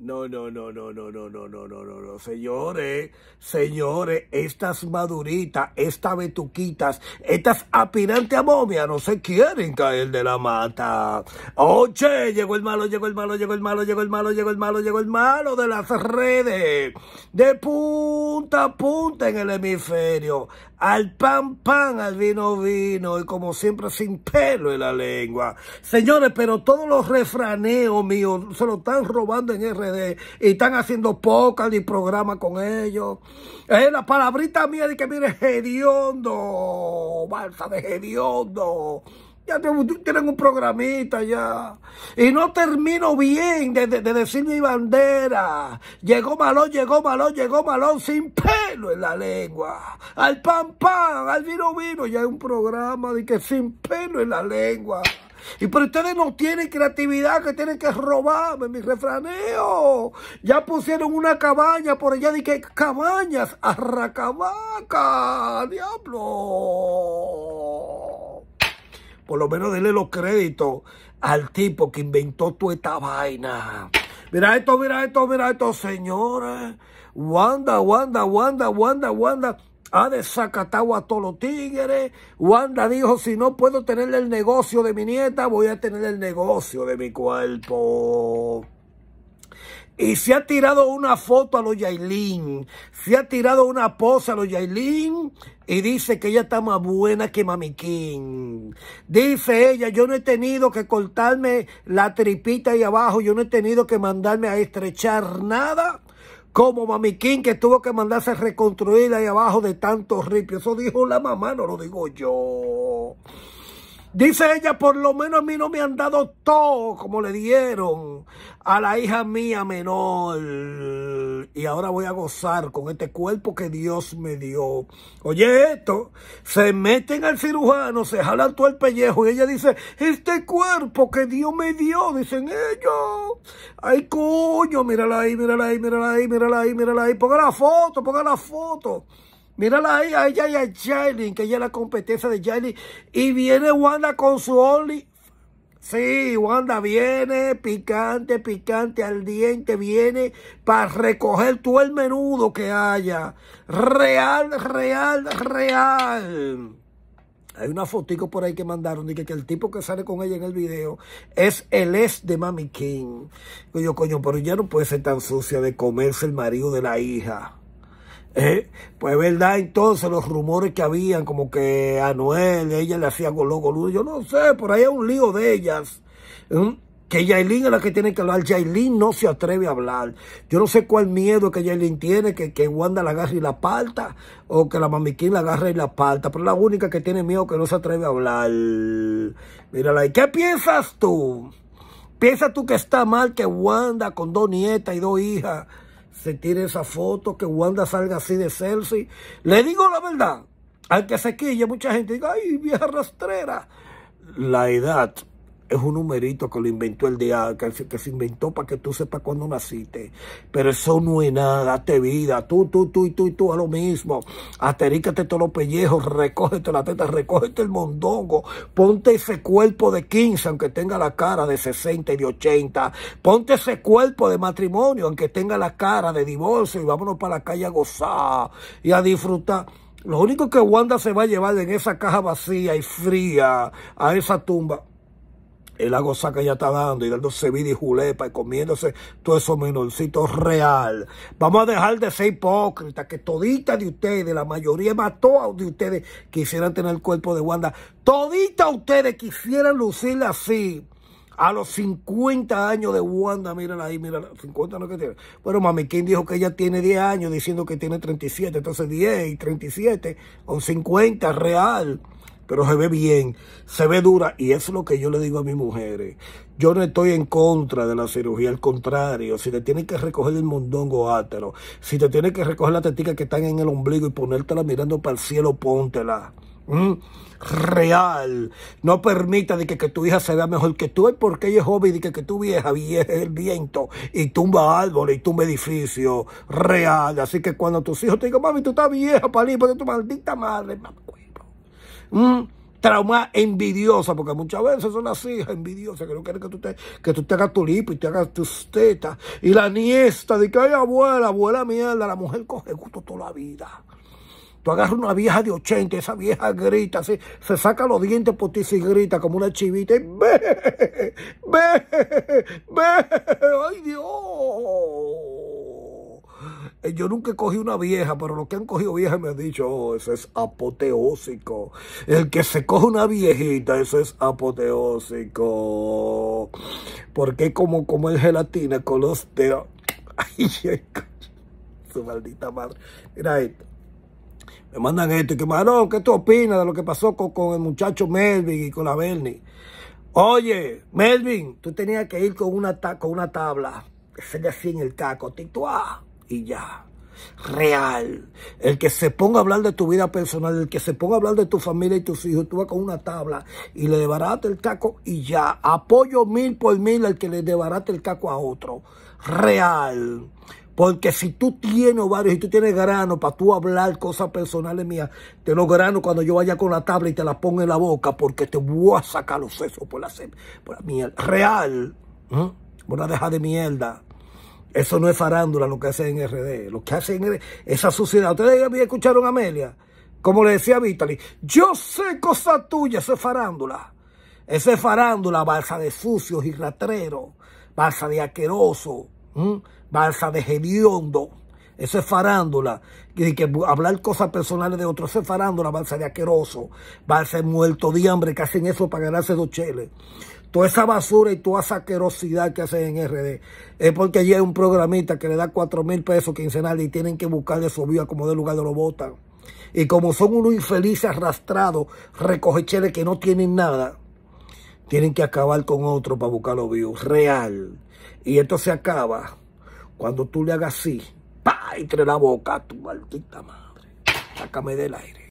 No, no, no, no, no, no, no, no, no, no, no, señores, señores, estas maduritas, estas betuquitas, estas aspirantes a momia no se quieren caer de la mata. Oye, llegó el malo, llegó el malo, llegó el malo, llegó el malo, llegó el malo, llegó el malo de las redes, de punta a punta en el hemisferio al pan pan, al vino vino y como siempre sin pelo en la lengua. Señores, pero todos los refraneos míos se los están robando en RD y están haciendo pocas ni programa con ellos. Eh, la palabrita mía de que mire, hediondo, balsa de hediondo. Ya tienen un programita ya. Y no termino bien de, decir mi bandera. Llegó Malón, llegó Malón, llegó Malón sin pelo en la lengua. Al pan pan, al vino vino. Ya hay un programa de que sin pelo en la lengua. Y por ustedes no tienen creatividad que tienen que robarme mi refraneo. Ya pusieron una cabaña por allá de que cabañas, arracabaca, diablo por lo menos denle los créditos al tipo que inventó toda esta vaina. Mira esto, mira esto, mira esto, señores. Wanda, Wanda, Wanda, Wanda, Wanda ha desacatado a todos los tigres. Wanda dijo, si no puedo tener el negocio de mi nieta, voy a tener el negocio de mi cuerpo. Y se ha tirado una foto a los Yailin. Se ha tirado una posa a los Yailin. Y dice que ella está más buena que Mamiquín. Dice ella, yo no he tenido que cortarme la tripita ahí abajo. Yo no he tenido que mandarme a estrechar nada. Como Mamiquín que tuvo que mandarse a reconstruir ahí abajo de tanto ripio. Eso dijo la mamá, no lo digo yo. Dice ella, por lo menos a mí no me han dado todo como le dieron a la hija mía menor. Y ahora voy a gozar con este cuerpo que Dios me dio. Oye esto, se meten al cirujano, se jalan todo el pellejo y ella dice, este cuerpo que Dios me dio, dicen ellos. Ay, coño, mírala ahí, mírala ahí, mírala ahí, mírala ahí, mírala ahí. Ponga la foto, ponga la foto. Mírala ahí, a ella y a Jailin, que ella es la competencia de Jailin. Y viene Wanda con su Only. Sí, Wanda viene picante, picante al diente, viene para recoger todo el menudo que haya. Real, real, real. Hay una fotico por ahí que mandaron y que, el tipo que sale con ella en el video es el ex de Mami King. Coño, coño, pero ella no puede ser tan sucia de comerse el marido de la hija. Eh, pues verdad, entonces los rumores que habían, como que a Noel, ella le hacía goló, yo no sé, por ahí hay un lío de ellas. Mm, que Yailin es la que tiene que hablar. Yailin no se atreve a hablar. Yo no sé cuál miedo que Yailin tiene, que, que Wanda la agarre y la palta o que la mamiquín la agarre y la palta pero es la única que tiene miedo que no se atreve a hablar. Mírala, ¿y qué piensas tú? ¿Piensas tú que está mal que Wanda con dos nietas y dos hijas? se tire esa foto, que Wanda salga así de Celsi. Le digo la verdad, al que se quille, mucha gente dice, ay, vieja rastrera. La edad es un numerito que lo inventó el día, que, se inventó para que tú sepas cuándo naciste. Pero eso no es nada, date vida. Tú, tú, tú y tú y tú a lo mismo. Aterícate todos los pellejos, recógete la teta, recógete el mondongo. Ponte ese cuerpo de 15, aunque tenga la cara de 60 y de 80. Ponte ese cuerpo de matrimonio, aunque tenga la cara de divorcio. Y vámonos para la calle a gozar y a disfrutar. Lo único que Wanda se va a llevar en esa caja vacía y fría a esa tumba el lago Saca ya está dando y dándose vida y julepa y comiéndose todo eso menorcito real. Vamos a dejar de ser hipócritas, que todita de ustedes, la mayoría más todas de ustedes quisieran tener el cuerpo de Wanda. Todita ustedes quisieran lucirla así. A los 50 años de Wanda, mírala ahí, mírala, 50 no que tiene. Bueno, mami, ¿quién dijo que ella tiene 10 años diciendo que tiene 37? Entonces 10 y 37, con 50, real pero se ve bien, se ve dura y es lo que yo le digo a mis mujeres. Yo no estoy en contra de la cirugía, al contrario, si te tienen que recoger el mondongo átero, si te tienen que recoger la teticas que están en el ombligo y ponértela mirando para el cielo, póntela. Mm, real, no permita de que, tu hija se vea mejor que tú, porque ella es joven, y que, que tu vieja vieja el viento y tumba árboles y tumba edificios. Real, así que cuando tus hijos te digan, mami, tú estás vieja para ir, tu maldita madre, trauma envidiosa, porque muchas veces son las hijas envidiosas que no quieren que tú te, que tú te hagas tu lipo y te hagas tus tetas. Y la niesta de que, ay, abuela, abuela mierda, la mujer coge gusto toda la vida. Tú agarras una vieja de 80, esa vieja grita, así se saca los dientes por ti y grita como una chivita. Y ve, ve, ve, ay Dios. Eh, yo nunca cogí una vieja, pero los que han cogido vieja me han dicho, oh, eso es apoteósico. El que se coge una viejita, eso es apoteósico. Porque como es gelatina con los dedos. Ay, su maldita madre. Mira esto. Me mandan esto y que, Marón, ¿qué tú opinas de lo que pasó con, el muchacho Melvin y con la Bernie? Oye, Melvin, tú tenías que ir con una, tabla. con una tabla. Sería así en el caco, tituá y ya. Real. El que se ponga a hablar de tu vida personal, el que se ponga a hablar de tu familia y tus hijos, tú vas con una tabla y le debarate el caco y ya. Apoyo mil por mil al que le debarate el caco a otro. Real. Porque si tú tienes ovarios, y tú tienes grano para tú hablar cosas personales mías, te los grano cuando yo vaya con la tabla y te la ponga en la boca porque te voy a sacar los sesos por la, mierda, Real. Voy ¿Mm? a dejar de mierda. Eso no es farándula lo que hacen en RD. Lo que hacen en RD, esa suciedad. Ustedes ya escucharon a Amelia. Como le decía Vitaly, yo sé cosa tuya, eso es farándula. Eso es farándula, balsa de sucios y ratreros, balsa de aqueroso balsa de hediondo. Eso es farándula. Y que hablar cosas personales de otros, eso es farándula, balsa de aqueroso balsa de muerto de hambre, que hacen eso para ganarse dos cheles toda esa basura y toda esa asquerosidad que hacen en RD. Es porque allí hay un programista que le da cuatro mil pesos quincenales y tienen que buscarle su vida como de lugar de lo botan. Y como son unos infelices arrastrados, recogecheles que no tienen nada, tienen que acabar con otro para buscar los Real. Y esto se acaba cuando tú le hagas así, pa, entre la boca, tu maldita madre. Sácame del aire.